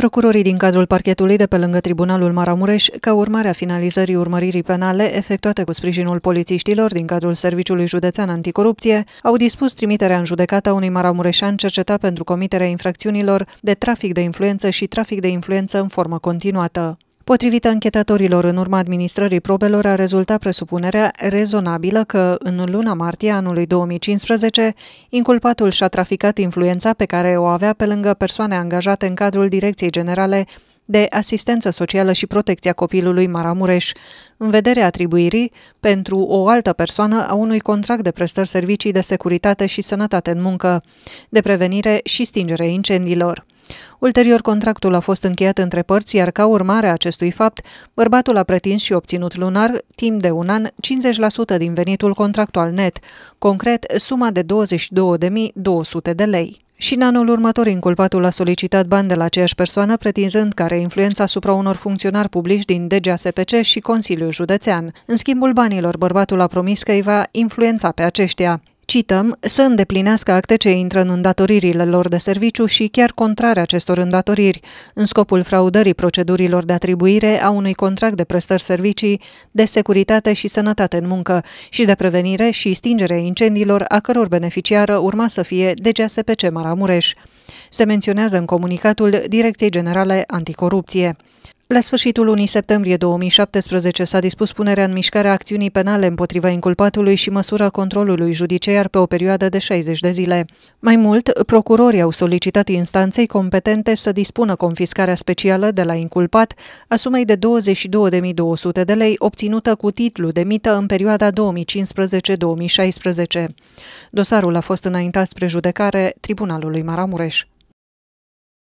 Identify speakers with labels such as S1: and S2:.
S1: Procurorii din cadrul parchetului de pe lângă Tribunalul Maramureș, ca urmare a finalizării urmăririi penale efectuate cu sprijinul polițiștilor din cadrul Serviciului Județean Anticorupție, au dispus trimiterea în a unui maramureșan cercetat pentru comiterea infracțiunilor de trafic de influență și trafic de influență în formă continuată. Potrivit anchetatorilor, în urma administrării probelor a rezultat presupunerea rezonabilă că în luna martie anului 2015, inculpatul și-a traficat influența pe care o avea pe lângă persoane angajate în cadrul Direcției Generale de Asistență Socială și Protecția Copilului Maramureș, în vederea atribuirii pentru o altă persoană a unui contract de prestări servicii de securitate și sănătate în muncă, de prevenire și stingere incendiilor. Ulterior, contractul a fost încheiat între părți, iar ca urmare a acestui fapt, bărbatul a pretins și obținut lunar, timp de un an, 50% din venitul contractual net, concret suma de 22.200 de lei. Și în anul următor, inculpatul a solicitat bani de la aceeași persoană, pretinzând că are influența asupra unor funcționari publici din DGASPC și Consiliul Județean. În schimbul banilor, bărbatul a promis că îi va influența pe aceștia cităm, să îndeplinească acte ce intră în îndatoririle lor de serviciu și chiar contrare acestor îndatoriri, în scopul fraudării procedurilor de atribuire a unui contract de prestări servicii de securitate și sănătate în muncă și de prevenire și stingere incendiilor a căror beneficiară urma să fie DGSPC Maramureș. Se menționează în comunicatul Direcției Generale Anticorupție. La sfârșitul lunii septembrie 2017 s-a dispus punerea în mișcare a acțiunii penale împotriva inculpatului și măsura controlului judiciar pe o perioadă de 60 de zile. Mai mult, procurorii au solicitat instanței competente să dispună confiscarea specială de la inculpat a sumei de 22.200 de lei obținută cu titlu de mită în perioada 2015-2016. Dosarul a fost înaintat spre judecare Tribunalului Maramureș.